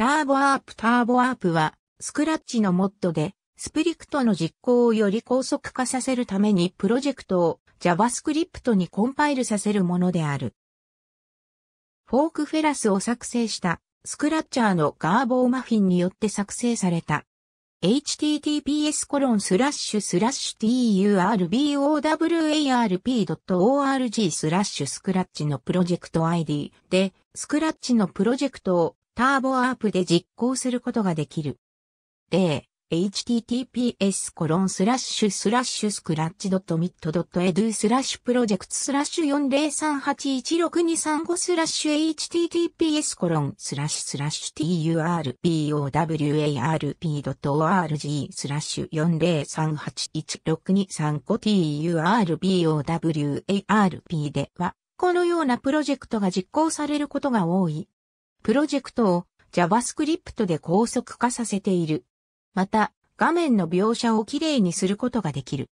ターボアープターボアープは、スクラッチのモッドで、スプリクトの実行をより高速化させるためにプロジェクトを JavaScript にコンパイルさせるものである。フォークフェラスを作成したスクラッチャーのガーボーマフィンによって作成された。https コロンスラッシュスラッシュ turbowarp.org スラッシュスクラッチのプロジェクト ID で、スクラッチのプロジェクトをターボアープで実行することができる。で、https コロンスラッシュスラッシュスクラッチドットミットドットエドゥスラッシュプロジェクトスラッシュ403816235スラッシュ https コロンスラッシュスラッシュ turbowarp.org スラッシュ403816235 turbowarp では、このようなプロジェクトが実行されることが多い。プロジェクトを JavaScript で高速化させている。また、画面の描写をきれいにすることができる。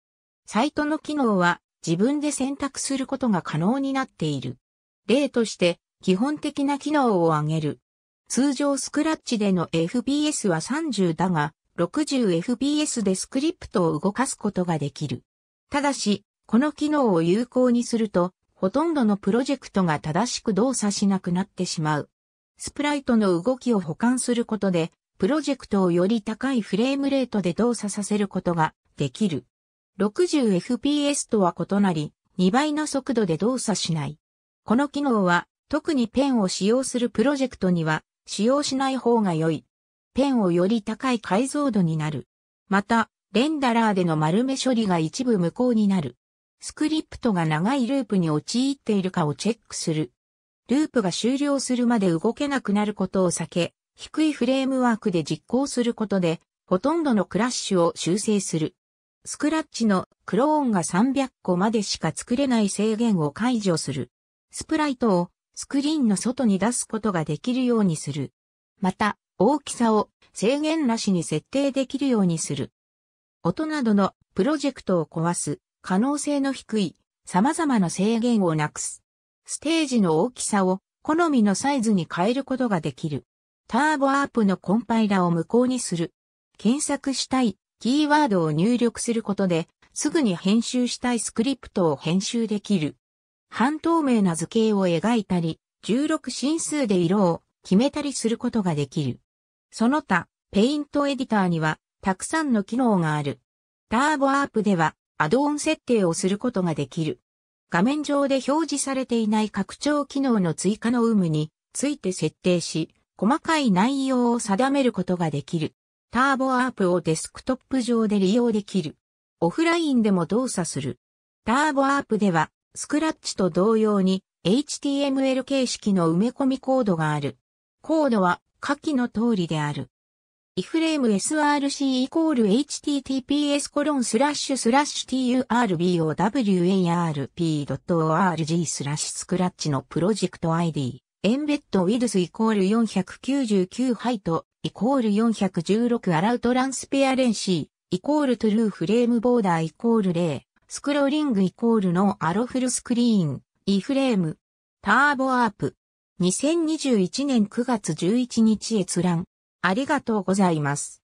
サイトの機能は自分で選択することが可能になっている。例として、基本的な機能を挙げる。通常スクラッチでの FPS は30だが、60fps でスクリプトを動かすことができる。ただし、この機能を有効にすると、ほとんどのプロジェクトが正しく動作しなくなってしまう。スプライトの動きを保管することで、プロジェクトをより高いフレームレートで動作させることができる。60fps とは異なり、2倍の速度で動作しない。この機能は、特にペンを使用するプロジェクトには、使用しない方が良い。ペンをより高い解像度になる。また、レンダラーでの丸目処理が一部無効になる。スクリプトが長いループに陥っているかをチェックする。ループが終了するまで動けなくなることを避け、低いフレームワークで実行することで、ほとんどのクラッシュを修正する。スクラッチのクローンが300個までしか作れない制限を解除する。スプライトをスクリーンの外に出すことができるようにする。また、大きさを制限なしに設定できるようにする。音などのプロジェクトを壊す可能性の低い様々な制限をなくす。ステージの大きさを好みのサイズに変えることができる。ターボアープのコンパイラを無効にする。検索したいキーワードを入力することで、すぐに編集したいスクリプトを編集できる。半透明な図形を描いたり、16進数で色を決めたりすることができる。その他、ペイントエディターには、たくさんの機能がある。ターボアープでは、アドオン設定をすることができる。画面上で表示されていない拡張機能の追加の有無について設定し、細かい内容を定めることができる。ターボアープをデスクトップ上で利用できる。オフラインでも動作する。ターボアープでは、スクラッチと同様に HTML 形式の埋め込みコードがある。コードは下記の通りである。イフレーム src イコール https コロンスラッシュスラッシュ turbowrp.org a スラッシュスクラッチのプロジェクト ID エンベッドウィルスイコール499ハイトイコール416アラウトランスペアレンシーイコールトゥルーフレームボーダーイコール0スクローリングイコールのアロフルスクリーンイフレームターボアープ2021年9月11日閲覧ありがとうございます。